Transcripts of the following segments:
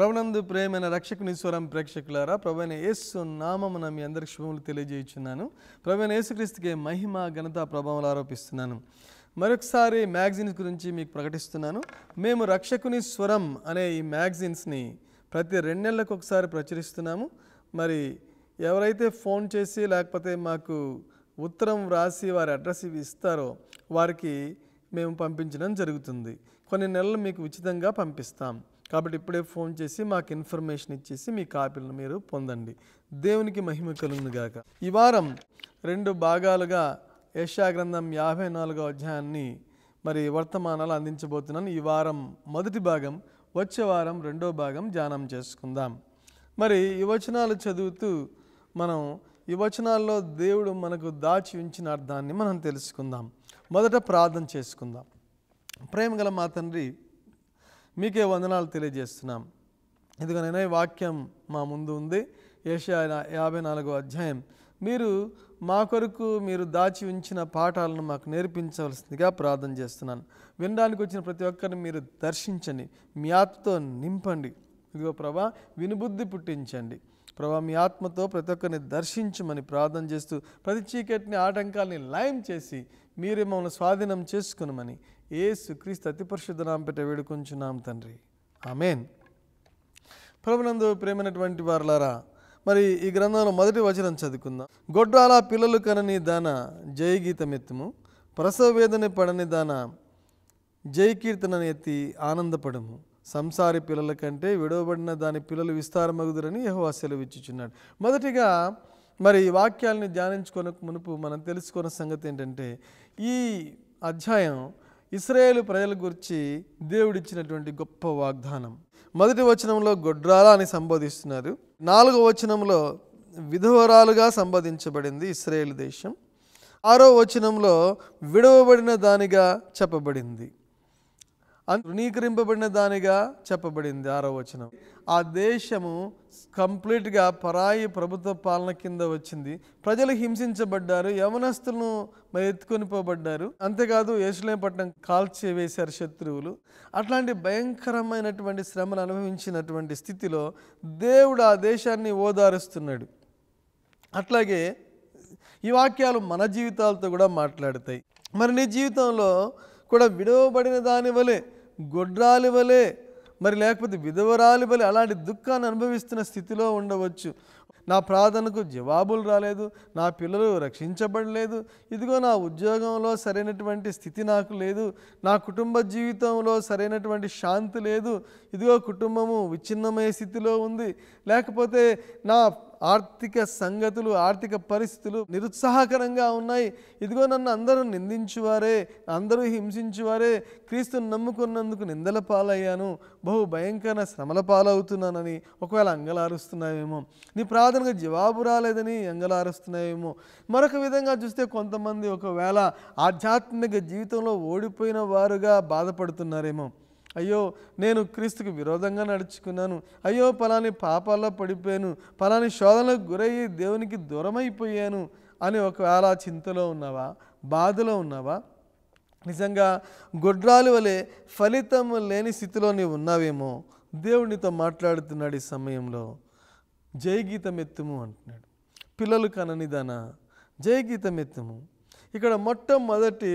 ప్రభునందు ప్రేమైన రక్షకుని స్వరం ప్రేక్షకులారా ప్రవైన యేసు నామమున మీ అందరికి శుభములు తెలియజేయుచున్నాను ప్రవైన యేసుక్రీస్తుకే మహిమ ఘనత ప్రభావం ఆరోపిస్తున్నాను మరొకసారి మ్యాగజైన్స్ గురించి మీకు ప్రకటిస్తున్నాను మేము రక్షకుని స్వరం అనే ఈ మ్యాగజైన్స్ని ప్రతి రెండు నెలలకు ఒకసారి ప్రచురిస్తున్నాము మరి ఎవరైతే ఫోన్ చేసి లేకపోతే మాకు ఉత్తరం వ్రాసి వారి అడ్రస్ ఇవి ఇస్తారో వారికి మేము పంపించడం జరుగుతుంది కొన్ని నెలలు మీకు ఉచితంగా పంపిస్తాం కాబట్టి ఇప్పుడే ఫోన్ చేసి మాకు ఇన్ఫర్మేషన్ ఇచ్చేసి మీ కాపీలను మీరు పొందండి దేవునికి మహిమ కలుగును కాక ఈ వారం రెండు భాగాలుగా యశాగ్రంథం యాభై నాలుగో అధ్యాయాన్ని మరి వర్తమానాలు అందించబోతున్నాను ఈ వారం మొదటి భాగం వచ్చే వారం రెండో భాగం ధ్యానం చేసుకుందాం మరి ఈ వచనాలు చదువుతూ మనం ఈ వచనాల్లో దేవుడు మనకు దాచి ఉంచిన అర్థాన్ని మనం తెలుసుకుందాం మొదట ప్రార్థన చేసుకుందాం ప్రేమగల మా తండ్రి మీకే వందనాలు తెలియజేస్తున్నాం ఎందుకనైనా ఈ వాక్యం మా ముందు ఉంది ఏషియా యాభై నాలుగో అధ్యాయం మీరు మా కొరకు మీరు దాచి ఉంచిన పాఠాలను మాకు నేర్పించవలసిందిగా ప్రార్థన చేస్తున్నాను వినడానికి వచ్చిన ప్రతి ఒక్కరిని మీరు దర్శించండి మీ ఆత్మతో నింపండి ఇదిగో ప్రభా వినుబుద్ధి పుట్టించండి ప్రభా మీ ఆత్మతో ప్రతి ఒక్కరిని దర్శించమని ప్రార్థన చేస్తూ ప్రతి చీకటిని ఆటంకాల్ని లయం చేసి మీరే మమ్మల్ని స్వాధీనం చేసుకునమని ఏసు క్రీస్తు అతి పరిశుద్ధనాం పెట్ట వేడుకొంచున్నాం తండ్రి ఆమెన్ ప్రభునందు ప్రేమైనటువంటి వారులారా మరి ఈ గ్రంథంలో మొదటి వచనం చదువుకుందాం గొడ్రాల పిల్లలు కనని దాన జయగీతమెత్తుము ప్రసవ వేదన పడని దాన జయకీర్తనని ఎత్తి ఆనందపడము సంసారి పిల్లల కంటే విడవబడిన దాని పిల్లలు విస్తారమగుదురని యహోవా సెలవిచ్చుచున్నాడు మొదటిగా మరి ఈ వాక్యాలని ధ్యానించుకొనక మునుపు మనం తెలుసుకున్న సంగతి ఏంటంటే ఈ అధ్యాయం ఇస్రాయేల్ ప్రజల గురించి దేవుడిచ్చినటువంటి గొప్ప వాగ్దానం మొదటి వచనంలో గొడ్రాల అని సంబోధిస్తున్నారు నాలుగో వచనంలో విధవరాలుగా సంబోధించబడింది ఇస్రాయేల్ దేశం ఆరో వచనంలో విడవబడిన దానిగా చెప్పబడింది తృణీకరింపబడిన దానిగా చెప్పబడింది ఆరో వచనం ఆ దేశము కంప్లీట్గా పరాయి ప్రభుత్వ పాలన కింద వచ్చింది ప్రజలు హింసించబడ్డారు యవనస్తులను మరి ఎత్తుకొని పోబడ్డారు అంతేకాదు పట్టణం కాల్చి వేశారు శత్రువులు అట్లాంటి భయంకరమైనటువంటి శ్రమను అనుభవించినటువంటి స్థితిలో దేవుడు ఆ దేశాన్ని ఓదారుస్తున్నాడు అట్లాగే ఈ వాక్యాలు మన జీవితాలతో కూడా మాట్లాడతాయి మరి నీ జీవితంలో కూడా విడవబడిన దాని వలె గొడ్రాలి వలె మరి లేకపోతే విధవరాలి వలె అలాంటి దుఃఖాన్ని అనుభవిస్తున్న స్థితిలో ఉండవచ్చు నా ప్రార్థనకు జవాబులు రాలేదు నా పిల్లలు రక్షించబడలేదు ఇదిగో నా ఉద్యోగంలో సరైనటువంటి స్థితి నాకు లేదు నా కుటుంబ జీవితంలో సరైనటువంటి శాంతి లేదు ఇదిగో కుటుంబము విచ్ఛిన్నమయ్యే స్థితిలో ఉంది లేకపోతే నా ఆర్థిక సంగతులు ఆర్థిక పరిస్థితులు నిరుత్సాహకరంగా ఉన్నాయి ఇదిగో నన్ను అందరూ నిందించువారే అందరూ హింసించువారే క్రీస్తుని నమ్ముకున్నందుకు నిందల పాలయ్యాను బహు భయంకర శ్రమల పాలవుతున్నానని ఒకవేళ అంగలారుస్తున్నావేమో నీ ప్రార్థనకు జవాబు రాలేదని అంగలారుస్తున్నావేమో మరొక విధంగా చూస్తే కొంతమంది ఒకవేళ ఆధ్యాత్మిక జీవితంలో ఓడిపోయిన వారుగా బాధపడుతున్నారేమో అయ్యో నేను క్రీస్తుకు విరోధంగా నడుచుకున్నాను అయ్యో పలాని పాపాల్లో పడిపోయాను పలాని శోధనలకు గురయ్యి దేవునికి దూరమైపోయాను అని ఒకవేళ చింతలో ఉన్నావా బాధలో ఉన్నావా నిజంగా గుడ్రాలు వలె ఫలితం లేని స్థితిలో నీవు ఉన్నావేమో దేవునితో మాట్లాడుతున్నాడు ఈ సమయంలో జయగీతం ఎత్తుము అంటున్నాడు పిల్లలు కననిదానా జయగీతం ఎత్తుము ఇక్కడ మొట్టమొదటి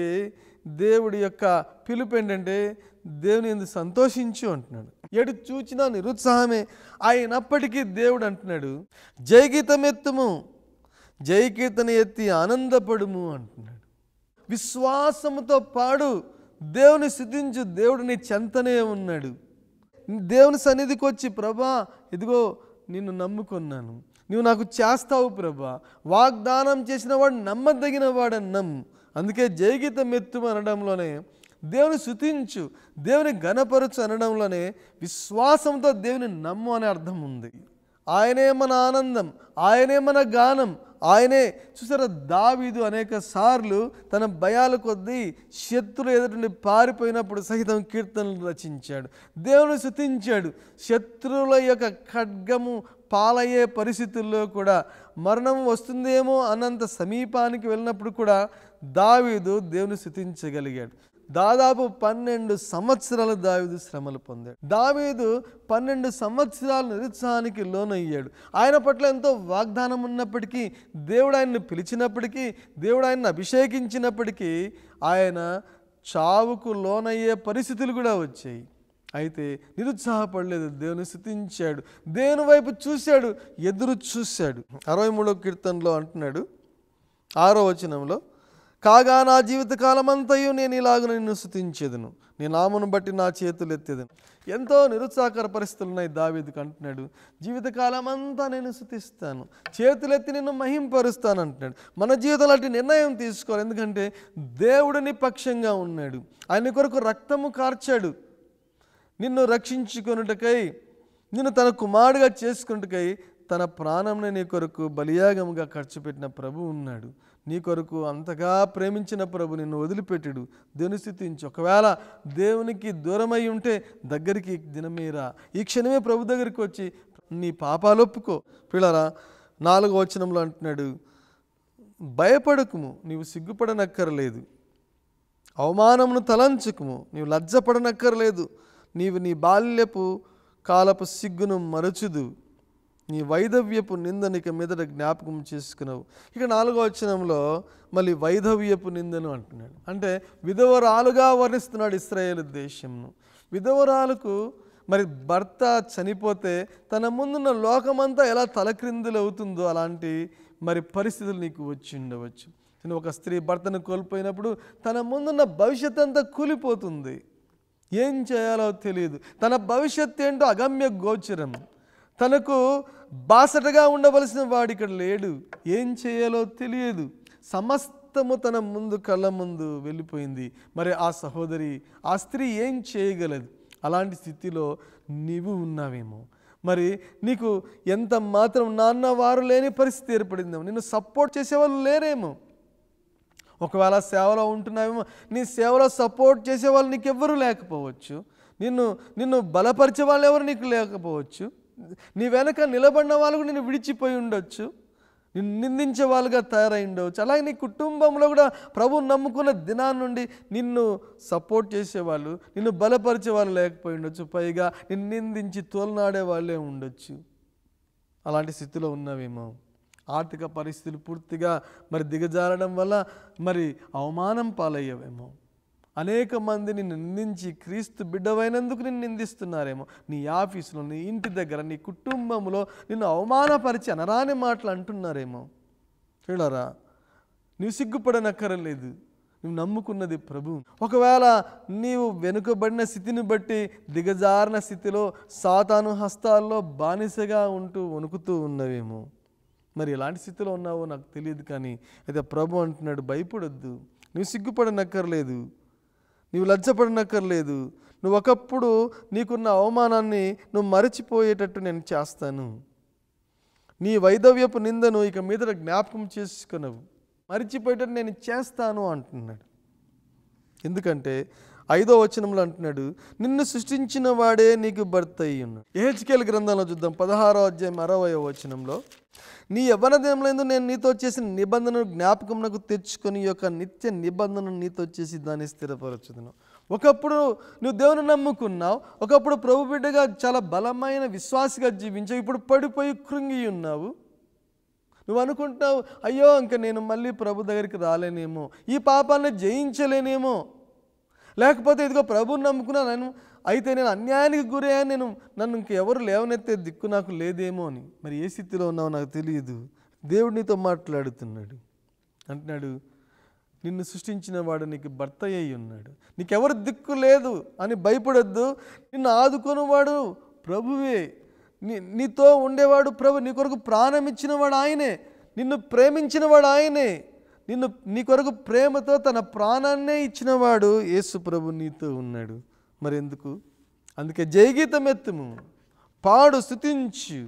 దేవుడి యొక్క పిలుపు ఏంటంటే దేవుని ఎందుకు సంతోషించు అంటున్నాడు ఎటు చూచినా నిరుత్సాహమే అయినప్పటికీ దేవుడు అంటున్నాడు ఎత్తుము జయకీర్తన ఎత్తి ఆనందపడుము అంటున్నాడు విశ్వాసముతో పాడు దేవుని సిద్ధించు దేవుడిని చెంతనే ఉన్నాడు దేవుని సన్నిధికి వచ్చి ప్రభా ఇదిగో నిన్ను నమ్ముకున్నాను నువ్వు నాకు చేస్తావు ప్రభా వాగ్దానం చేసిన వాడు నమ్మదగిన వాడన్నం అందుకే జయగీత మెత్తు అనడంలోనే దేవుని శుతించు దేవుని గణపరచు అనడంలోనే విశ్వాసంతో దేవుని నమ్ము అనే అర్థం ఉంది ఆయనే మన ఆనందం ఆయనే మన గానం ఆయనే చూసారా దావీదు అనేక సార్లు తన భయాల కొద్దీ శత్రులు ఎదుటి పారిపోయినప్పుడు సహితం కీర్తనలు రచించాడు దేవుని శుతించాడు శత్రువుల యొక్క ఖడ్గము పాలయ్యే పరిస్థితుల్లో కూడా మరణం వస్తుందేమో అన్నంత సమీపానికి వెళ్ళినప్పుడు కూడా దావీదు దేవుని స్థుతించగలిగాడు దాదాపు పన్నెండు సంవత్సరాలు దావీదు శ్రమలు పొందాడు దావీదు పన్నెండు సంవత్సరాలు నిరుత్సాహానికి లోనయ్యాడు ఆయన పట్ల ఎంతో వాగ్దానం ఉన్నప్పటికీ దేవుడు ఆయన్ని పిలిచినప్పటికీ దేవుడు ఆయన్ని అభిషేకించినప్పటికీ ఆయన చావుకు లోనయ్యే పరిస్థితులు కూడా వచ్చాయి అయితే నిరుత్సాహపడలేదు దేవుని స్థుతించాడు దేవుని వైపు చూశాడు ఎదురు చూశాడు అరవై మూడో కీర్తనలో అంటున్నాడు ఆరో వచనంలో కాగా నా అంతయు నేను ఇలాగ నిన్ను స్థుతించేదను నీ నామను బట్టి నా చేతులు ఎత్తేదను ఎంతో నిరుత్సాహకర పరిస్థితులు ఉన్నాయి దావీదుకు అంటున్నాడు జీవితకాలం అంతా నేను స్థుతిస్తాను చేతులెత్తి నిన్ను మహింపరుస్తాను అంటున్నాడు మన జీవితంలో అటు నిర్ణయం తీసుకోవాలి ఎందుకంటే దేవుడిని పక్షంగా ఉన్నాడు ఆయన కొరకు రక్తము కార్చాడు నిన్ను రక్షించుకొనుటకై నిన్ను తన కుమారుడుగా చేసుకున్నటకై తన ప్రాణంని నీ కొరకు బలియాగముగా ఖర్చు పెట్టిన ప్రభు ఉన్నాడు నీ కొరకు అంతగా ప్రేమించిన ప్రభు నిన్ను వదిలిపెట్టుడు దేవుని నుంచి ఒకవేళ దేవునికి దూరమై ఉంటే దగ్గరికి దినమేరా ఈ క్షణమే ప్రభు దగ్గరికి వచ్చి నీ పాపాలు ఒప్పుకో పిల్లరా నాలుగో వచనంలో అంటున్నాడు భయపడకుము నీవు సిగ్గుపడనక్కరలేదు అవమానమును తలంచుకుము నీవు లజ్జపడనక్కరలేదు నీవు నీ బాల్యపు కాలపు సిగ్గును మరచుదు నీ వైధవ్యపు నింద నీకు మీదట జ్ఞాపకం చేసుకున్నావు ఇక నాలుగో వచ్చినంలో మళ్ళీ వైధవ్యపు నిందను అంటున్నాడు అంటే విధవరాలుగా వర్ణిస్తున్నాడు ఇస్రాయేల్ దేశంను విధవరాలకు మరి భర్త చనిపోతే తన ముందున్న లోకమంతా ఎలా తలక్రిందులు అవుతుందో అలాంటి మరి పరిస్థితులు నీకు వచ్చి ఉండవచ్చు ఒక స్త్రీ భర్తను కోల్పోయినప్పుడు తన ముందున్న భవిష్యత్ అంతా కూలిపోతుంది ఏం చేయాలో తెలియదు తన భవిష్యత్ ఏంటో అగమ్య గోచరం తనకు బాసటగా ఉండవలసిన వాడు ఇక్కడ లేడు ఏం చేయాలో తెలియదు సమస్తము తన ముందు కళ్ళ ముందు వెళ్ళిపోయింది మరి ఆ సహోదరి ఆ స్త్రీ ఏం చేయగలదు అలాంటి స్థితిలో నీవు ఉన్నావేమో మరి నీకు ఎంత మాత్రం నాన్న వారు లేని పరిస్థితి ఏర్పడిందేమో నిన్ను సపోర్ట్ చేసేవాళ్ళు లేరేమో ఒకవేళ సేవలో ఉంటున్నావేమో నీ సేవలో సపోర్ట్ చేసేవాళ్ళు ఎవ్వరూ లేకపోవచ్చు నిన్ను నిన్ను బలపరిచే వాళ్ళు ఎవరు నీకు లేకపోవచ్చు నీ వెనక నిలబడిన వాళ్ళు కూడా నేను విడిచిపోయి ఉండొచ్చు నిన్ను నిందించే వాళ్ళుగా తయారై ఉండవచ్చు అలాగే నీ కుటుంబంలో కూడా ప్రభు నమ్ముకున్న దినా నుండి నిన్ను సపోర్ట్ చేసేవాళ్ళు నిన్ను బలపరిచే వాళ్ళు లేకపోయి ఉండొచ్చు పైగా నిన్ను నిందించి తోలనాడే వాళ్ళే ఉండొచ్చు అలాంటి స్థితిలో ఉన్నావేమో ఆర్థిక పరిస్థితులు పూర్తిగా మరి దిగజారడం వల్ల మరి అవమానం పాలయ్యేవేమో అనేక మందిని నిందించి క్రీస్తు బిడ్డవైనందుకు నిన్ను నిందిస్తున్నారేమో నీ ఆఫీసులో నీ ఇంటి దగ్గర నీ కుటుంబంలో నిన్ను అవమానపరిచి అనరాని మాటలు అంటున్నారేమో చూడరా నువ్వు సిగ్గుపడనక్కరలేదు నువ్వు నమ్ముకున్నది ప్రభు ఒకవేళ నీవు వెనుకబడిన స్థితిని బట్టి దిగజారిన స్థితిలో సాతాను హస్తాల్లో బానిసగా ఉంటూ వణుకుతూ ఉన్నవేమో మరి ఎలాంటి స్థితిలో ఉన్నావో నాకు తెలియదు కానీ అయితే ప్రభు అంటున్నాడు భయపడొద్దు నువ్వు సిగ్గుపడనక్కర్లేదు నీవు లజ్జపడినక్కర్లేదు నువ్వు ఒకప్పుడు నీకున్న అవమానాన్ని నువ్వు మరచిపోయేటట్టు నేను చేస్తాను నీ వైదవ్యపు నిందను ఇక మీద జ్ఞాపకం చేసుకునవు మరిచిపోయేటట్టు నేను చేస్తాను అంటున్నాడు ఎందుకంటే ఐదో వచనంలో అంటున్నాడు నిన్ను సృష్టించిన వాడే నీకు భర్త అయి ఉన్నాడు ఏహెచ్కేల్ గ్రంథంలో చూద్దాం పదహారో అధ్యాయం అరవై వచనంలో నీ యవ్వన దినంలో నేను నీతో చేసిన నిబంధనను నాకు తెచ్చుకొని యొక్క నిత్య నిబంధనను నీతో చేసి దాన్ని స్థిరపరచుదును ఒకప్పుడు నువ్వు దేవుని నమ్ముకున్నావు ఒకప్పుడు ప్రభు బిడ్డగా చాలా బలమైన విశ్వాసగా జీవించావు ఇప్పుడు పడిపోయి కృంగి ఉన్నావు నువ్వు అనుకుంటున్నావు అయ్యో ఇంకా నేను మళ్ళీ ప్రభు దగ్గరికి రాలేనేమో ఈ పాపాన్ని జయించలేనేమో లేకపోతే ఇదిగో ప్రభుని నమ్ముకున్నాను నేను అయితే నేను అన్యాయానికి గురయ్యాను నేను నన్ను ఇంకెవరు లేవనెత్తే దిక్కు నాకు లేదేమో అని మరి ఏ స్థితిలో ఉన్నావో నాకు తెలియదు దేవుడినితో నీతో మాట్లాడుతున్నాడు అంటున్నాడు నిన్ను సృష్టించిన వాడు నీకు భర్త అయి ఉన్నాడు నీకెవరు దిక్కు లేదు అని భయపడొద్దు నిన్ను ఆదుకునేవాడు ప్రభువే నీ నీతో ఉండేవాడు ప్రభు నీ కొరకు ప్రాణం ఇచ్చినవాడు ఆయనే నిన్ను ప్రేమించినవాడు ఆయనే నిన్ను నీ కొరకు ప్రేమతో తన ప్రాణాన్నే ఇచ్చినవాడు యేసు ప్రభు నీతో ఉన్నాడు మరెందుకు అందుకే జయగీతం ఎత్తుము పాడు స్థుతించు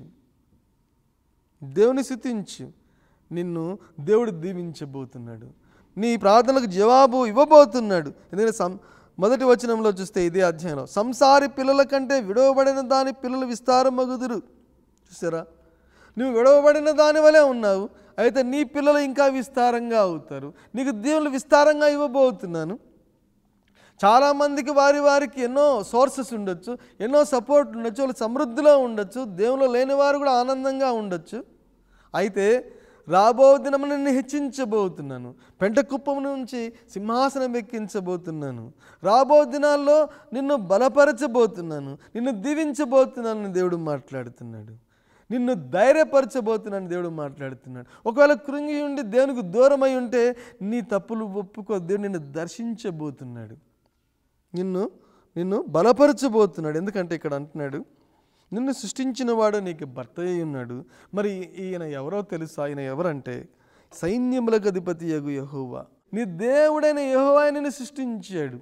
దేవుని స్థుతించు నిన్ను దేవుడు దీవించబోతున్నాడు నీ ప్రార్థనలకు జవాబు ఇవ్వబోతున్నాడు ఎందుకంటే సం మొదటి వచనంలో చూస్తే ఇదే అధ్యాయంలో సంసారి పిల్లల కంటే విడవబడిన దాని పిల్లలు విస్తారం మగుదురు చూసారా నువ్వు విడవబడిన దాని వలె ఉన్నావు అయితే నీ పిల్లలు ఇంకా విస్తారంగా అవుతారు నీకు దేవుళ్ళు విస్తారంగా ఇవ్వబోతున్నాను చాలామందికి వారి వారికి ఎన్నో సోర్సెస్ ఉండొచ్చు ఎన్నో సపోర్ట్ ఉండొచ్చు వాళ్ళు సమృద్ధిలో ఉండొచ్చు దేవుళ్ళు లేని వారు కూడా ఆనందంగా ఉండొచ్చు అయితే రాబో దినమున నిన్ను హెచ్చించబోతున్నాను పెంట కుప్పం నుంచి సింహాసనం ఎక్కించబోతున్నాను రాబో దినాల్లో నిన్ను బలపరచబోతున్నాను నిన్ను దీవించబోతున్నాను దేవుడు మాట్లాడుతున్నాడు నిన్ను ధైర్యపరచబోతున్నాను దేవుడు మాట్లాడుతున్నాడు ఒకవేళ కృంగి ఉండి దేవునికి దూరమై ఉంటే నీ తప్పులు ఒప్పుకో దేవుడు నిన్ను దర్శించబోతున్నాడు నిన్ను నిన్ను బలపరచబోతున్నాడు ఎందుకంటే ఇక్కడ అంటున్నాడు నిన్ను సృష్టించిన వాడు నీకు భర్త అయి ఉన్నాడు మరి ఈయన ఎవరో తెలుసా ఆయన ఎవరంటే సైన్యములకు అధిపతి యగు యహోవా నీ దేవుడైన యహోవా నిన్ను సృష్టించాడు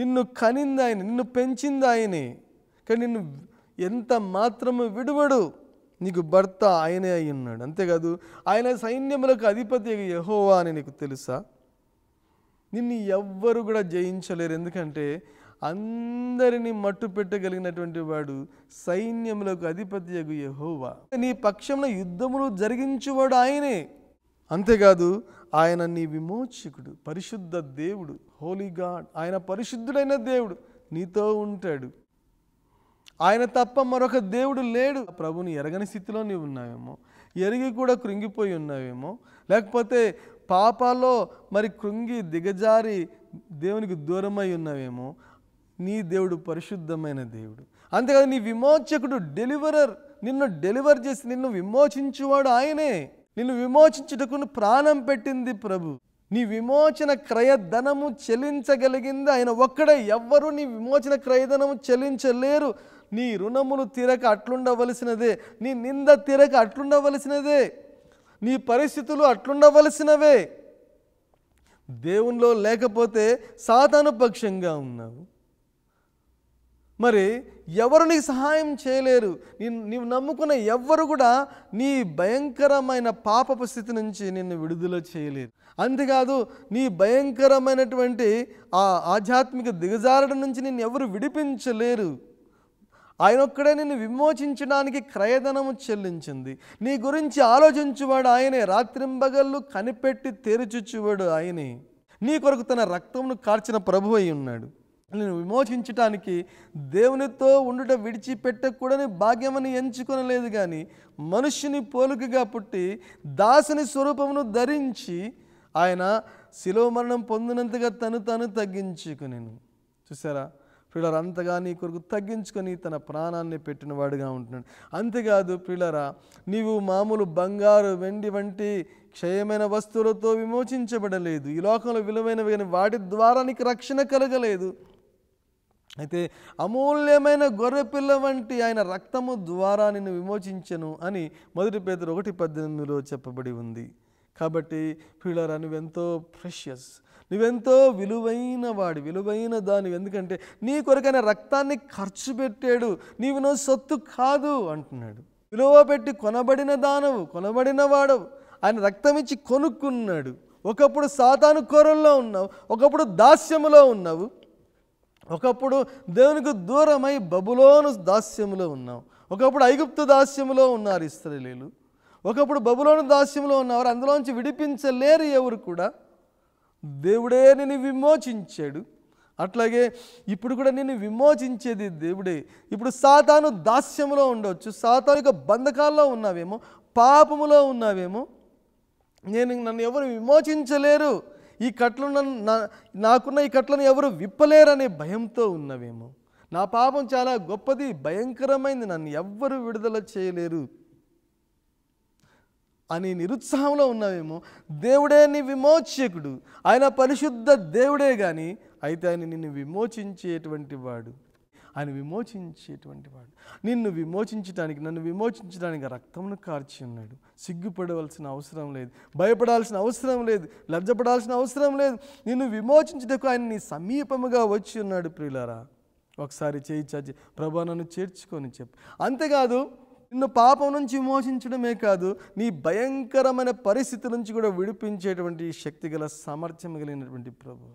నిన్ను కనింది ఆయన నిన్ను పెంచింది ఆయనే కానీ నిన్ను ఎంత మాత్రము విడువడు నీకు భర్త ఆయనే అయి ఉన్నాడు అంతేకాదు ఆయన సైన్యములకు అధిపతి యహోవా అని నీకు తెలుసా నిన్ను ఎవ్వరు కూడా జయించలేరు ఎందుకంటే అందరినీ మట్టు పెట్టగలిగినటువంటి వాడు సైన్యములకు అధిపతి అగు యహోవా నీ పక్షంలో యుద్ధములు జరిగించువాడు ఆయనే అంతేకాదు ఆయన నీ విమోచకుడు పరిశుద్ధ దేవుడు హోలీ గాడ్ ఆయన పరిశుద్ధుడైన దేవుడు నీతో ఉంటాడు ఆయన తప్ప మరొక దేవుడు లేడు ప్రభుని ఎరగని స్థితిలో నీవు ఉన్నావేమో ఎరిగి కూడా కృంగిపోయి ఉన్నావేమో లేకపోతే పాపాలో మరి కృంగి దిగజారి దేవునికి దూరమై ఉన్నావేమో నీ దేవుడు పరిశుద్ధమైన దేవుడు అంతేకాదు నీ విమోచకుడు డెలివరర్ నిన్ను డెలివర్ చేసి నిన్ను విమోచించువాడు ఆయనే నిన్ను విమోచించుటకు ప్రాణం పెట్టింది ప్రభు నీ విమోచన క్రయధనము చెల్లించగలిగింది ఆయన ఒక్కడే ఎవ్వరూ నీ విమోచన క్రయధనము చెల్లించలేరు నీ రుణములు తీరక అట్లుండవలసినదే నీ నింద తీరక అట్లుండవలసినదే నీ పరిస్థితులు అట్లుండవలసినవే దేవునిలో లేకపోతే సాతానుపక్షంగా ఉన్నావు మరి ఎవరు నీకు సహాయం చేయలేరు నీవు నమ్ముకున్న ఎవ్వరు కూడా నీ భయంకరమైన పాపపు స్థితి నుంచి నిన్ను విడుదల చేయలేరు అంతేకాదు నీ భయంకరమైనటువంటి ఆ ఆధ్యాత్మిక దిగజారడం నుంచి నిన్ను ఎవరు విడిపించలేరు ఆయన ఒక్కడే నిన్ను విమోచించడానికి క్రయధనము చెల్లించింది నీ గురించి ఆలోచించువాడు ఆయనే రాత్రింబగళ్ళు కనిపెట్టి తెరుచుచువాడు ఆయనే నీ కొరకు తన రక్తంను కార్చిన ప్రభు అయి ఉన్నాడు నేను విమోచించటానికి దేవునితో ఉండుట విడిచిపెట్టకూడని భాగ్యమని ఎంచుకొనలేదు కానీ మనుష్యుని పోలుకగా పుట్టి దాసుని స్వరూపమును ధరించి ఆయన శిలో మరణం పొందినంతగా తను తను తగ్గించుకునేను చూసారా పిల్లర అంతగా నీ కొరకు తగ్గించుకొని తన ప్రాణాన్ని పెట్టిన వాడుగా ఉంటున్నాడు అంతేకాదు ప్రియులరా నీవు మామూలు బంగారు వెండి వంటి క్షయమైన వస్తువులతో విమోచించబడలేదు ఈ లోకంలో విలువైనవి కానీ వాటి ద్వారా నీకు రక్షణ కలగలేదు అయితే అమూల్యమైన గొర్రె పిల్ల వంటి ఆయన రక్తము ద్వారా నిన్ను విమోచించను అని మొదటి పేదరు ఒకటి పద్దెనిమిదిలో చెప్పబడి ఉంది కాబట్టి ప్రియులరా నువ్వెంతో ప్రెషియస్ నువ్వెంతో విలువైన వాడు విలువైన దాని ఎందుకంటే నీ కొరకైన రక్తాన్ని ఖర్చు పెట్టాడు నీవు నో సొత్తు కాదు అంటున్నాడు విలువ పెట్టి కొనబడిన దానవు కొనబడిన వాడవు ఆయన రక్తం ఇచ్చి కొనుక్కున్నాడు ఒకప్పుడు సాతాను కూరల్లో ఉన్నావు ఒకప్పుడు దాస్యములో ఉన్నావు ఒకప్పుడు దేవునికి దూరమై బబులోను దాస్యములో ఉన్నావు ఒకప్పుడు ఐగుప్తు దాస్యములో ఉన్నారు ఇస్త్రలీలు ఒకప్పుడు బబులోను దాస్యంలో ఉన్నవారు అందులోంచి విడిపించలేరు ఎవరు కూడా దేవుడే నిన్ను విమోచించాడు అట్లాగే ఇప్పుడు కూడా నేను విమోచించేది దేవుడే ఇప్పుడు సాతాను దాస్యంలో ఉండవచ్చు సాతాను యొక్క బంధకాల్లో ఉన్నావేమో పాపములో ఉన్నావేమో నేను నన్ను ఎవరు విమోచించలేరు ఈ కట్లను నాకున్న ఈ కట్లను ఎవరు విప్పలేరనే భయంతో ఉన్నవేమో నా పాపం చాలా గొప్పది భయంకరమైంది నన్ను ఎవ్వరు విడుదల చేయలేరు అని నిరుత్సాహంలో ఉన్నావేమో దేవుడే నీ విమోచకుడు ఆయన పరిశుద్ధ దేవుడే కానీ అయితే ఆయన నిన్ను విమోచించేటువంటి వాడు ఆయన విమోచించేటువంటి వాడు నిన్ను విమోచించడానికి నన్ను విమోచించడానికి రక్తమును కార్చి ఉన్నాడు సిగ్గుపడవలసిన అవసరం లేదు భయపడాల్సిన అవసరం లేదు లజ్జపడాల్సిన అవసరం లేదు నిన్ను విమోచించటకు ఆయన నీ సమీపముగా వచ్చి ఉన్నాడు ప్రియులారా ఒకసారి చేయి చాచి ప్రభా నన్ను చేర్చుకొని చెప్పు అంతేకాదు నిన్ను పాపం నుంచి విమోచించడమే కాదు నీ భయంకరమైన పరిస్థితి నుంచి కూడా విడిపించేటువంటి శక్తి గల సామర్థ్యం కలిగినటువంటి ప్రభు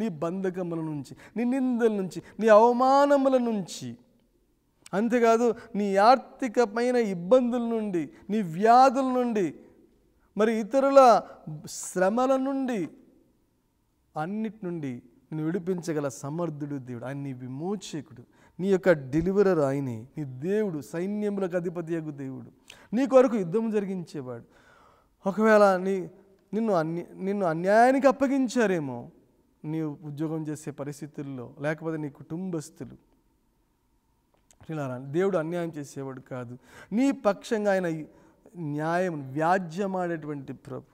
నీ బంధకముల నుంచి నీ నిందల నుంచి నీ అవమానముల నుంచి అంతేకాదు నీ ఆర్థికమైన ఇబ్బందుల నుండి నీ వ్యాధుల నుండి మరి ఇతరుల శ్రమల నుండి అన్నిటి నుండి నిన్ను విడిపించగల సమర్థుడు దేవుడు ఆయన నీ విమోచకుడు నీ యొక్క డెలివరర్ ఆయనే నీ దేవుడు సైన్యములకు అధిపతి యొక్క దేవుడు నీ కొరకు యుద్ధం జరిగించేవాడు ఒకవేళ నీ నిన్ను అన్య నిన్ను అన్యాయానికి అప్పగించారేమో నీవు ఉద్యోగం చేసే పరిస్థితుల్లో లేకపోతే నీ కుటుంబస్తులు దేవుడు అన్యాయం చేసేవాడు కాదు నీ పక్షంగా ఆయన న్యాయం వ్యాజ్యమాడేటువంటి ప్రభు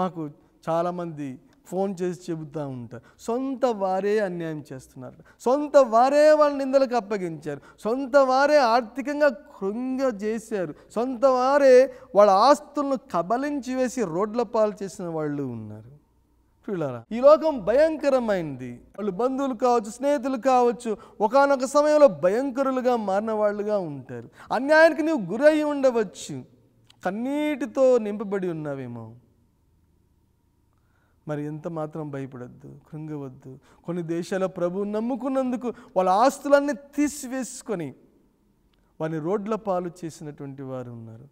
మాకు చాలామంది ఫోన్ చేసి చెబుతూ ఉంటారు సొంత వారే అన్యాయం చేస్తున్నారు సొంత వారే వాళ్ళ నిందలకు అప్పగించారు సొంత వారే ఆర్థికంగా కృంగ చేశారు సొంత వారే వాళ్ళ ఆస్తులను కబలించి వేసి రోడ్ల పాలు చేసిన వాళ్ళు ఉన్నారు చూడారా ఈ లోకం భయంకరమైంది వాళ్ళు బంధువులు కావచ్చు స్నేహితులు కావచ్చు ఒకనొక సమయంలో భయంకరులుగా మారిన వాళ్ళుగా ఉంటారు అన్యాయానికి నువ్వు గురై ఉండవచ్చు కన్నీటితో నింపబడి ఉన్నావేమో మరి ఎంత మాత్రం భయపడద్దు కృంగవద్దు కొన్ని దేశాల ప్రభు నమ్ముకున్నందుకు వాళ్ళ ఆస్తులన్నీ తీసివేసుకొని వారిని రోడ్ల పాలు చేసినటువంటి వారు ఉన్నారు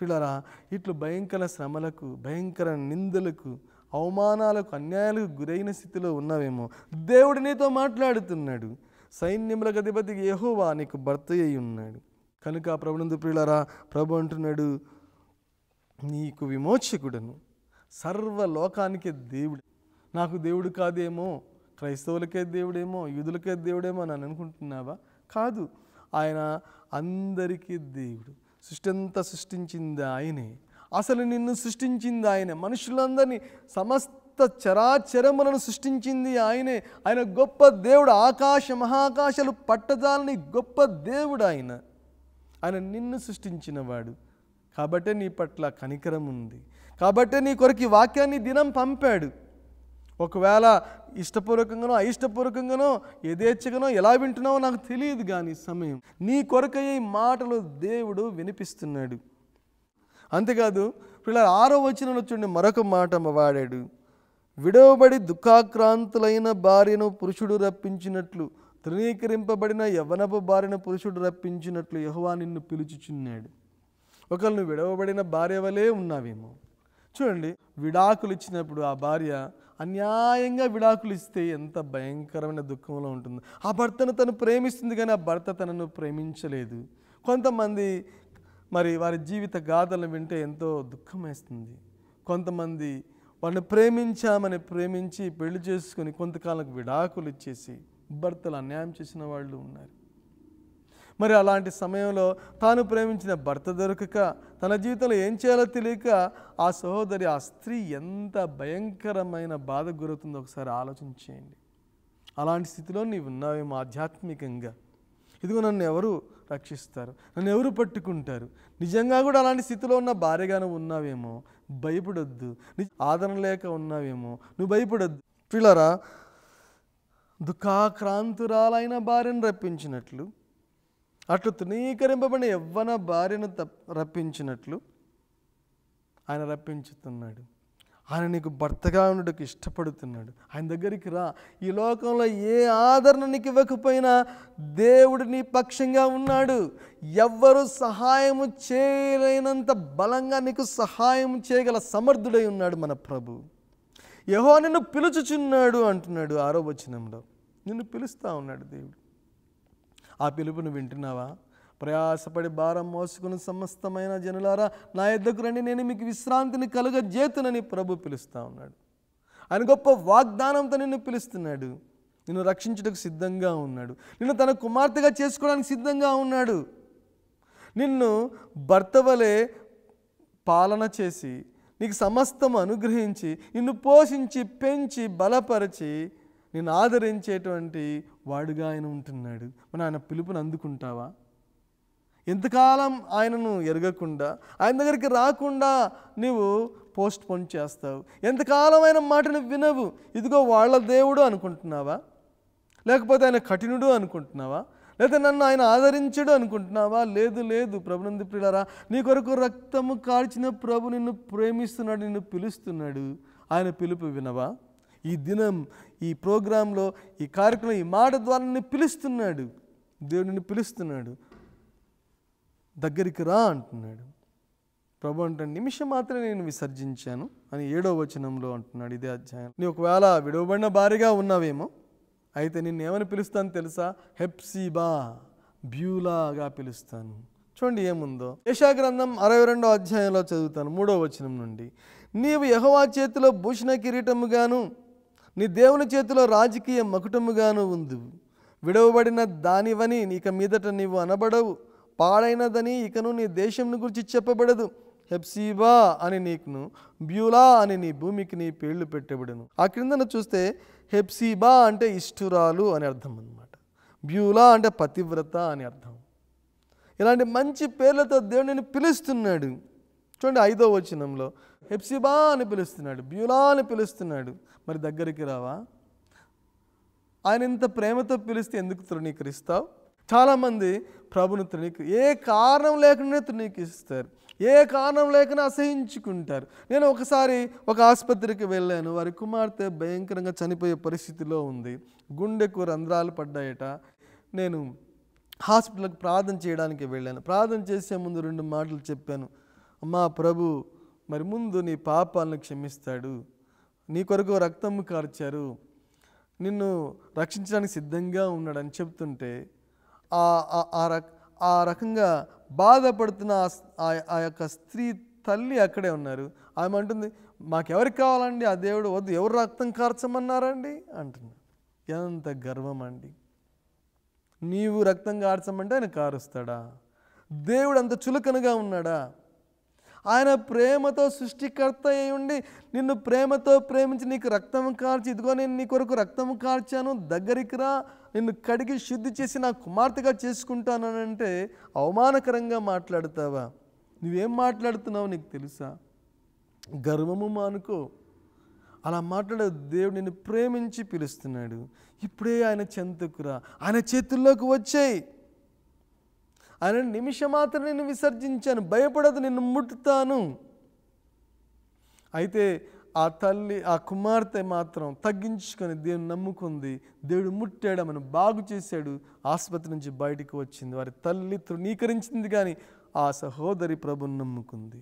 పిల్లరా ఇట్లు భయంకర శ్రమలకు భయంకర నిందలకు అవమానాలకు అన్యాయాలకు గురైన స్థితిలో ఉన్నావేమో దేవుడు నీతో మాట్లాడుతున్నాడు సైన్యములకు అధిపతికి యహోవా నీకు భర్త అయి ఉన్నాడు కనుక ప్రభునందు ప్రియులరా ప్రభు అంటున్నాడు నీకు విమోచకుడను సర్వలోకానికి దేవుడు నాకు దేవుడు కాదేమో క్రైస్తవులకే దేవుడేమో యూదులకే దేవుడేమో అని అనుకుంటున్నావా కాదు ఆయన అందరికీ దేవుడు సృష్టి అంతా సృష్టించింది ఆయనే అసలు నిన్ను సృష్టించింది ఆయనే మనుషులందరినీ సమస్త చరాచరములను సృష్టించింది ఆయనే ఆయన గొప్ప దేవుడు ఆకాశ మహాకాశాలు పట్టదాలని గొప్ప దేవుడు ఆయన ఆయన నిన్ను సృష్టించినవాడు కాబట్టే నీ పట్ల కనికరం ఉంది కాబట్టి నీ కొరకు ఈ వాక్యాన్ని దినం పంపాడు ఒకవేళ ఇష్టపూర్వకంగానో అయిష్టపూర్వకంగానో యథేచ్ఛగానో ఎలా వింటున్నావో నాకు తెలియదు కానీ సమయం నీ కొరకయ్యే మాటలు దేవుడు వినిపిస్తున్నాడు అంతేకాదు పిల్లల ఆరో వచనంలో చూడండి మరొక మాట వాడాడు విడవబడి దుఃఖాక్రాంతులైన భార్యను పురుషుడు రప్పించినట్లు తృణీకరింపబడిన యవనపు భార్యను పురుషుడు రప్పించినట్లు యహువా నిన్ను పిలుచుచున్నాడు ఒకళ్ళు విడవబడిన భార్య వలే ఉన్నావేమో చూడండి విడాకులు ఇచ్చినప్పుడు ఆ భార్య అన్యాయంగా విడాకులు ఇస్తే ఎంత భయంకరమైన దుఃఖంలో ఉంటుంది ఆ భర్తను తను ప్రేమిస్తుంది కానీ ఆ భర్త తనను ప్రేమించలేదు కొంతమంది మరి వారి జీవిత గాథలను వింటే ఎంతో దుఃఖం వేస్తుంది కొంతమంది వాడిని ప్రేమించామని ప్రేమించి పెళ్లి చేసుకొని కొంతకాలం విడాకులు ఇచ్చేసి భర్తలు అన్యాయం చేసిన వాళ్ళు ఉన్నారు మరి అలాంటి సమయంలో తాను ప్రేమించిన భర్త దొరకక తన జీవితంలో ఏం చేయాలో తెలియక ఆ సహోదరి ఆ స్త్రీ ఎంత భయంకరమైన బాధ గురవుతుందో ఒకసారి ఆలోచించేయండి అలాంటి స్థితిలో నీవు ఉన్నావేమో ఆధ్యాత్మికంగా ఇదిగో నన్ను ఎవరు రక్షిస్తారు నన్ను ఎవరు పట్టుకుంటారు నిజంగా కూడా అలాంటి స్థితిలో ఉన్న భార్యగానే ఉన్నావేమో భయపడొద్దు ఆదరణ లేక ఉన్నావేమో నువ్వు భయపడొద్దు పిల్లరా దుఃఖాక్రాంతురాలైన భార్యను రప్పించినట్లు అట్లు తృణీకరింపబడిన యవ్వన భార్యను రప్పించినట్లు ఆయన రప్పించుతున్నాడు ఆయన నీకు భర్తగా ఉండడానికి ఇష్టపడుతున్నాడు ఆయన దగ్గరికి రా ఈ లోకంలో ఏ ఆదరణ నీకు ఇవ్వకపోయినా దేవుడు నీ పక్షంగా ఉన్నాడు ఎవ్వరు సహాయము చేయలేనంత బలంగా నీకు సహాయం చేయగల సమర్థుడై ఉన్నాడు మన ప్రభు యహో నిన్ను పిలుచుచున్నాడు అంటున్నాడు ఆరో వచనంలో నిన్ను పిలుస్తూ ఉన్నాడు దేవుడు ఆ పిలుపును వింటున్నావా ప్రయాసపడి భారం మోసుకుని సమస్తమైన జనులారా నా ఎద్దకు రండి నేను మీకు విశ్రాంతిని జేతునని ప్రభు పిలుస్తూ ఉన్నాడు ఆయన గొప్ప వాగ్దానంతో నిన్ను పిలుస్తున్నాడు నిన్ను రక్షించుటకు సిద్ధంగా ఉన్నాడు నిన్ను తన కుమార్తెగా చేసుకోవడానికి సిద్ధంగా ఉన్నాడు నిన్ను భర్తవలే పాలన చేసి నీకు సమస్తం అనుగ్రహించి నిన్ను పోషించి పెంచి బలపరిచి నేను ఆదరించేటువంటి వాడుగా ఆయన ఉంటున్నాడు మనం ఆయన పిలుపుని అందుకుంటావా ఎంతకాలం ఆయనను ఎరగకుండా ఆయన దగ్గరికి రాకుండా నీవు పోస్ట్ పోన్ చేస్తావు ఎంతకాలం ఆయన మాటను వినవు ఇదిగో వాళ్ళ దేవుడు అనుకుంటున్నావా లేకపోతే ఆయన కఠినుడు అనుకుంటున్నావా లేదా నన్ను ఆయన ఆదరించడు అనుకుంటున్నావా లేదు లేదు ప్రభునంది ప్రియులారా నీ కొరకు రక్తము కాల్చిన ప్రభు నిన్ను ప్రేమిస్తున్నాడు నిన్ను పిలుస్తున్నాడు ఆయన పిలుపు వినవా ఈ దినం ఈ ప్రోగ్రాంలో ఈ కార్యక్రమం ఈ మాట ద్వారా పిలుస్తున్నాడు దేవుడిని పిలుస్తున్నాడు దగ్గరికి రా అంటున్నాడు ప్రభు అంటే నిమిషం మాత్రమే నేను విసర్జించాను అని ఏడో వచనంలో అంటున్నాడు ఇదే అధ్యాయం నీ ఒకవేళ విడవబడిన భారీగా ఉన్నావేమో అయితే నిన్ను ఏమని పిలుస్తాను తెలుసా హెప్సీబా బ్యూలాగా పిలుస్తాను చూడండి ఏముందో యశాగ్రంథం అరవై రెండో అధ్యాయంలో చదువుతాను మూడో వచనం నుండి నీవు యహోవా చేతిలో భూషణ కిరీటముగాను నీ దేవుని చేతిలో రాజకీయ మకుటముగాను ఉంది విడవబడిన దానివని ఇక మీదట నీవు అనబడవు పాడైనదని ఇకను నీ దేశంను గురించి చెప్పబడదు హెప్సీబా అని నీకును బ్యూలా అని నీ భూమికి నీ పేర్లు పెట్టబడును ఆ క్రిందన చూస్తే హెప్సీబా అంటే ఇష్టురాలు అని అర్థం అనమాట బ్యూలా అంటే పతివ్రత అని అర్థం ఇలాంటి మంచి పేర్లతో దేవుడిని పిలుస్తున్నాడు చూడండి ఐదో వచనంలో హెప్సిబా అని పిలుస్తున్నాడు బ్యూలా అని పిలుస్తున్నాడు మరి దగ్గరికి రావా ఆయన ఇంత ప్రేమతో పిలిస్తే ఎందుకు తృణీకరిస్తావు చాలామంది ప్రభుని తృణీకరి ఏ కారణం లేకుండా తృణీకరిస్తారు ఏ కారణం లేకుండా అసహించుకుంటారు నేను ఒకసారి ఒక ఆసుపత్రికి వెళ్ళాను వారి కుమార్తె భయంకరంగా చనిపోయే పరిస్థితిలో ఉంది గుండెకు రంధ్రాలు పడ్డాయట నేను హాస్పిటల్కి ప్రార్థన చేయడానికి వెళ్ళాను ప్రార్థన చేసే ముందు రెండు మాటలు చెప్పాను అమ్మా ప్రభు మరి ముందు నీ పాపాలను క్షమిస్తాడు నీ కొరకు రక్తము కార్చారు నిన్ను రక్షించడానికి సిద్ధంగా ఉన్నాడని చెప్తుంటే ఆ రక్ ఆ రకంగా బాధపడుతున్న ఆ యొక్క స్త్రీ తల్లి అక్కడే ఉన్నారు ఆమె అంటుంది మాకెవరికి కావాలండి ఆ దేవుడు వద్దు ఎవరు రక్తం కార్చమన్నారండి అంటున్నాడు ఎంత గర్వం అండి నీవు రక్తం కార్చమంటే ఆయన కారుస్తాడా దేవుడు అంత చులకనగా ఉన్నాడా ఆయన ప్రేమతో సృష్టికర్త ఉండి నిన్ను ప్రేమతో ప్రేమించి నీకు రక్తం కాల్చి ఇదిగో నేను నీ కొరకు రక్తం కాల్చాను దగ్గరికి రా నిన్ను కడిగి శుద్ధి చేసి నా కుమార్తెగా చేసుకుంటాను అని అంటే అవమానకరంగా మాట్లాడతావా నువ్వేం మాట్లాడుతున్నావు నీకు తెలుసా గర్వము మానుకో అలా మాట్లాడే దేవుడు నిన్ను ప్రేమించి పిలుస్తున్నాడు ఇప్పుడే ఆయన చెంతకురా ఆయన చేతుల్లోకి వచ్చాయి ఆయన మాత్రం నేను విసర్జించాను భయపడదు నిన్ను ముట్టుతాను అయితే ఆ తల్లి ఆ కుమార్తె మాత్రం తగ్గించుకొని దేవుని నమ్ముకుంది దేవుడు ముట్టాడు ఆమెను బాగు చేశాడు ఆసుపత్రి నుంచి బయటకు వచ్చింది వారి తల్లి తృణీకరించింది కానీ ఆ సహోదరి ప్రభుని నమ్ముకుంది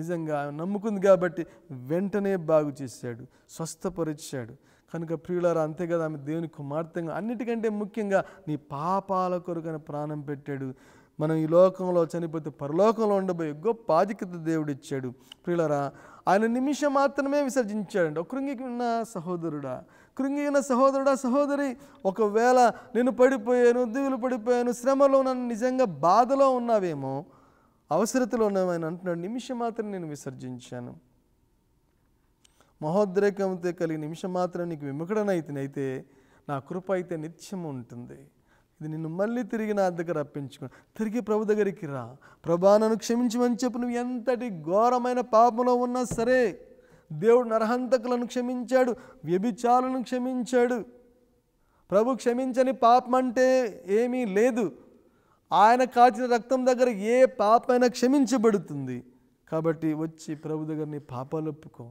నిజంగా నమ్ముకుంది కాబట్టి వెంటనే బాగు చేశాడు స్వస్థపరిచాడు కనుక ప్రియులారా అంతే కదా ఆమె దేవుని కుమార్తెంగా అన్నిటికంటే ముఖ్యంగా నీ పాపాల కొరకు ప్రాణం పెట్టాడు మనం ఈ లోకంలో చనిపోతే పరలోకంలో ఉండబోయే గొప్ప ఆధిక్యత దేవుడు ఇచ్చాడు ప్రియులరా ఆయన నిమిషం మాత్రమే ఒక కృంగి ఉన్న సహోదరుడా కృంగి ఉన్న సహోదరుడా సహోదరి ఒకవేళ నేను పడిపోయాను దిగులు పడిపోయాను శ్రమలో నన్ను నిజంగా బాధలో ఉన్నావేమో అవసరతలో ఆయన అంటున్నాడు నిమిషం మాత్రం నేను విసర్జించాను మహోద్రేకంతో కలిగి నిమిషం మాత్రం నీకు విముఖడనైతేనైతే నా కృప అయితే నిత్యం ఉంటుంది ఇది నిన్ను మళ్ళీ తిరిగి నా దగ్గర అప్పించుకో తిరిగి ప్రభు దగ్గరికి రా ప్రభా నన్ను క్షమించమని చెప్పు నువ్వు ఎంతటి ఘోరమైన పాపంలో ఉన్నా సరే దేవుడు నరహంతకులను క్షమించాడు వ్యభిచారులను క్షమించాడు ప్రభు క్షమించని పాపం అంటే ఏమీ లేదు ఆయన కాచిన రక్తం దగ్గర ఏ పాపైనా క్షమించబడుతుంది కాబట్టి వచ్చి ప్రభు దగ్గర నీ పాపాలు ఒప్పుకో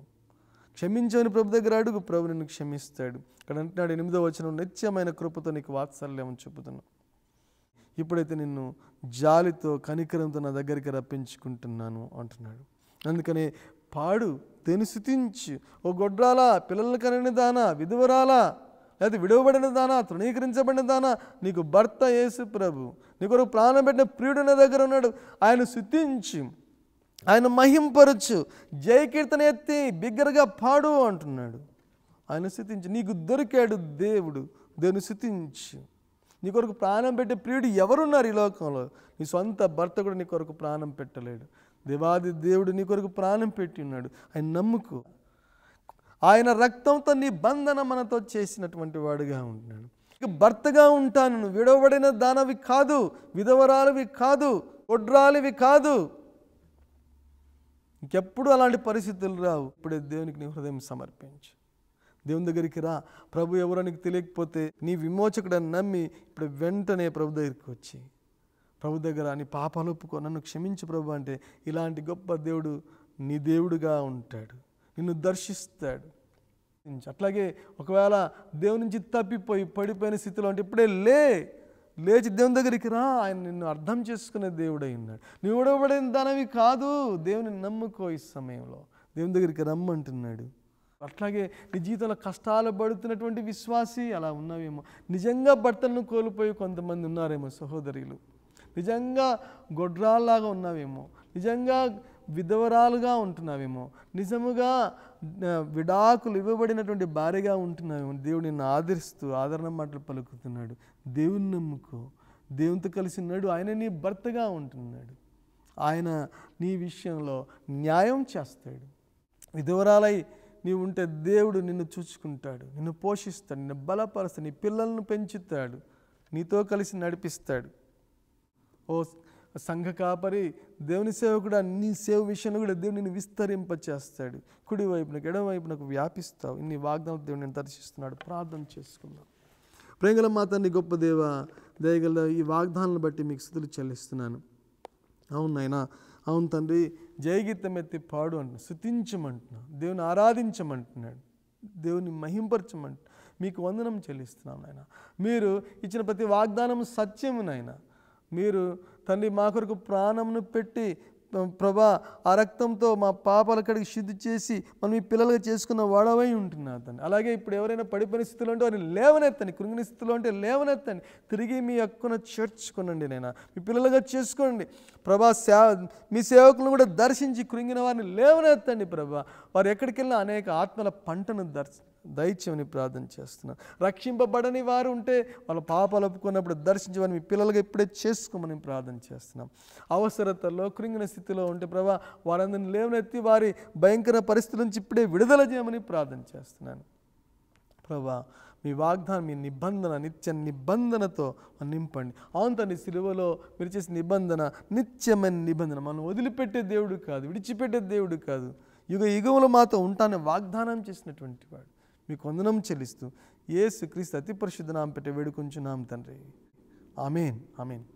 క్షమించని ప్రభు దగ్గర అడుగు ప్రభు నిన్ను క్షమిస్తాడు ఇక్కడ అంటున్నాడు ఎనిమిదో వచ్చిన నిత్యమైన కృపతో నీకు లేమని చూపుతున్నాను ఇప్పుడైతే నిన్ను జాలితో కనికరంతో నా దగ్గరికి రప్పించుకుంటున్నాను అంటున్నాడు అందుకనే పాడు దేని ఓ గొడ్రాలా పిల్లలు కనిన దానా విధువరాలా లేదా విడవబడిన దానా తృణీకరించబడిన దానా నీకు భర్త ఏసు ప్రభు నీకు ప్రాణం పెట్టిన ప్రియుడు నా దగ్గర ఉన్నాడు ఆయన శుతించి ఆయన మహింపరచు జయ కీర్తన ఎత్తి బిగ్గరగా పాడు అంటున్నాడు ఆయన స్థుతించు నీకు దొరికాడు దేవుడు దేవుని స్థుతించు నీ కొరకు ప్రాణం పెట్టే ప్రియుడు ఎవరున్నారు ఈ లోకంలో నీ సొంత భర్త కూడా నీ కొరకు ప్రాణం పెట్టలేడు దేవాది దేవుడు నీ కొరకు ప్రాణం పెట్టి ఉన్నాడు ఆయన నమ్ముకు ఆయన రక్తంతో నీ బంధన మనతో చేసినటువంటి వాడుగా ఉంటున్నాడు భర్తగా ఉంటాను విడవబడిన దానవి కాదు విధవరాలవి కాదు కొడ్రాలివి కాదు ఇంకెప్పుడు అలాంటి పరిస్థితులు రావు ఇప్పుడే దేవునికి నీ హృదయం సమర్పించు దేవుని దగ్గరికి రా ప్రభు ఎవరో నీకు తెలియకపోతే నీ విమోచకుడని నమ్మి ఇప్పుడు వెంటనే ప్రభు దగ్గరికి వచ్చి ప్రభు దగ్గర నీ పాపాలు ఒప్పుకో నన్ను క్షమించు ప్రభు అంటే ఇలాంటి గొప్ప దేవుడు నీ దేవుడుగా ఉంటాడు నిన్ను దర్శిస్తాడు అట్లాగే ఒకవేళ దేవుని నుంచి తప్పిపోయి పడిపోయిన స్థితిలో అంటే ఇప్పుడే లే లేచి దేవుని దగ్గరికి రా ఆయన నిన్ను అర్థం చేసుకునే దేవుడై ఉన్నాడు నువ్వు ఇవ్వబడిన దానివి కాదు దేవుని నమ్ముకో ఈ సమయంలో దేవుని దగ్గరికి రమ్మంటున్నాడు అట్లాగే నీ జీవితంలో కష్టాలు పడుతున్నటువంటి విశ్వాసి అలా ఉన్నావేమో నిజంగా భర్తలను కోల్పోయి కొంతమంది ఉన్నారేమో సహోదరులు నిజంగా గొడ్రాల్లాగా ఉన్నావేమో నిజంగా విధవరాలుగా ఉంటున్నావేమో నిజముగా విడాకులు ఇవ్వబడినటువంటి భార్యగా ఉంటున్నావేమో దేవుడు నిన్ను ఆదరిస్తూ ఆదరణ మాటలు పలుకుతున్నాడు దేవుని నమ్ముకో దేవునితో కలిసి ఉన్నాడు ఆయన నీ భర్తగా ఉంటున్నాడు ఆయన నీ విషయంలో న్యాయం చేస్తాడు విధవరాలై నీవు ఉంటే దేవుడు నిన్ను చూచుకుంటాడు నిన్ను పోషిస్తాడు నిన్ను బలపరుస్తాడు నీ పిల్లలను పెంచుతాడు నీతో కలిసి నడిపిస్తాడు ఓ సంఘ కాపరి దేవుని సేవకుడు నీ సేవ విషయంలో కూడా దేవుని నేను విస్తరింపచేస్తాడు కుడి వైపునకు ఎడవైపునకు వ్యాపిస్తావు ఇన్ని వాగ్దానం దేవుని నేను దర్శిస్తున్నాడు ప్రార్థన చేసుకుందాం ప్రేంగల మాతాన్ని గొప్ప దేవ దయగల ఈ వాగ్దానాలను బట్టి మీకు స్థుతులు చెల్లిస్తున్నాను అవును ఆయన అవును తండ్రి జయగీతం ఎత్తి పాడు అంటున్నాను శుతించమంటున్నాను దేవుని ఆరాధించమంటున్నాడు దేవుని మహింపరచమంటు మీకు వందనం చెల్లిస్తున్నాను నాయన మీరు ఇచ్చిన ప్రతి వాగ్దానం సత్యమునైనా మీరు తండ్రి మా కొరకు ప్రాణంను పెట్టి ప్రభా ఆ రక్తంతో మా పాపాల కడికి శుద్ధి చేసి మనం ఈ పిల్లలుగా చేసుకున్న వాడవై ఉంటున్నారు తను అలాగే ఇప్పుడు ఎవరైనా పడిపోయిన స్థితిలో ఉంటే వారిని లేవనెత్తండి కృంగిన స్థితిలో ఉంటే లేవనెత్తండి తిరిగి మీ హక్కున చేర్చుకునండి నేను మీ పిల్లలుగా చేసుకోండి ప్రభా సేవ మీ సేవకులను కూడా దర్శించి కృంగిన వారిని లేవనెత్తండి ప్రభా వారు ఎక్కడికి వెళ్ళినా అనేక ఆత్మల పంటను దర్శించి దయచేయమని ప్రార్థన చేస్తున్నాను రక్షింపబడని వారు ఉంటే వాళ్ళ పాపాలు ఒప్పుకున్నప్పుడు దర్శించమని మీ పిల్లలుగా ఇప్పుడే చేసుకోమని ప్రార్థన చేస్తున్నాం అవసరతలో కృంగిన స్థితిలో ఉంటే ప్రభా వారందరిని లేవనెత్తి వారి భయంకర పరిస్థితుల నుంచి ఇప్పుడే విడుదల చేయమని ప్రార్థన చేస్తున్నాను ప్రభా మీ వాగ్దానం మీ నిబంధన నిత్య నిబంధనతో నింపండి అవును తండ్రి సిలువలో మీరు చేసిన నిబంధన నిత్యమైన నిబంధన మనం వదిలిపెట్టే దేవుడు కాదు విడిచిపెట్టే దేవుడు కాదు యుగ యుగములు మాతో ఉంటానే వాగ్దానం చేసినటువంటి వాడు మీకు వందనం చెల్లిస్తూ ఏసు క్రీస్తు అతి పరిశుద్ధ నామం పెట్టే వేడుకొంచున్నాం తండ్రి ఆమెన్ ఆమెన్